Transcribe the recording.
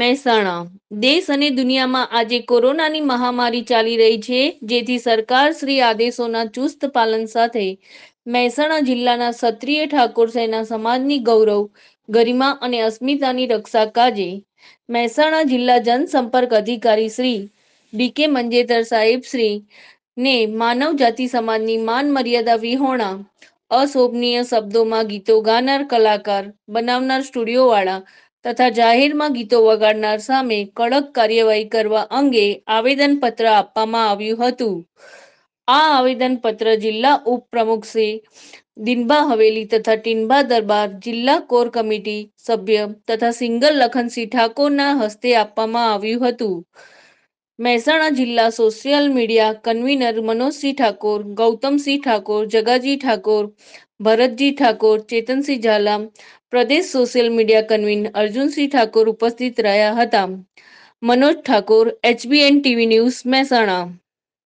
મહેસાણા દેશ અને દુનિયામાં આજે કોરોનાની મહામારી ચાલી રહી છે જેથી સરકાર શ્રી આદેશોના ચુસ્ત પાલન સાથે મહેસાણા જિલ્લાના ક્ષત્રિય ઠાકોર સેના સમાજની ગૌરવ ગરિમા અને અસ્મિતાની રક્ષા કાજે મહેસાણા જિલ્લા જનસંપર્ક અધિકારી શ્રી ડીકે મંજેતર સાહેબ શ્રી ને માનવ જાતિ સમાજની માન મર્યાદા વિહોણા અશોભનીય શબ્દોમાં ગીતો ગાનાર કલાકાર બનાવનાર સ્ટુડિયો વાળા તથા જાહેરમાં ગીતો વગાડનાર સામે કડક કાર્યવાહી કરવા અંગે આવેદનપત્ર આપવામાં આવ્યું હતું આ આવેદન પત્ર જિલ્લા ઉપપ્રમુખ શ્રી દિનબા હવેલી તથા ટીનબા દરબાર જિલ્લા કોર કમિટી સભ્ય તથા સિંગલ લખનસિંહ ઠાકોરના હસ્તે આપવામાં આવ્યું હતું મહેસાણા જિલ્લા social media convener Manojsinh Thakor Gautamsinh Thakor Jagaji Thakor Bharatji Thakor Chetansinh Jhala પ્રદેશ social media convener Arjunsinh Thakor ઉપસ્થિત રહ્યા હતા Manoj Thakor HBN TV news Mehsana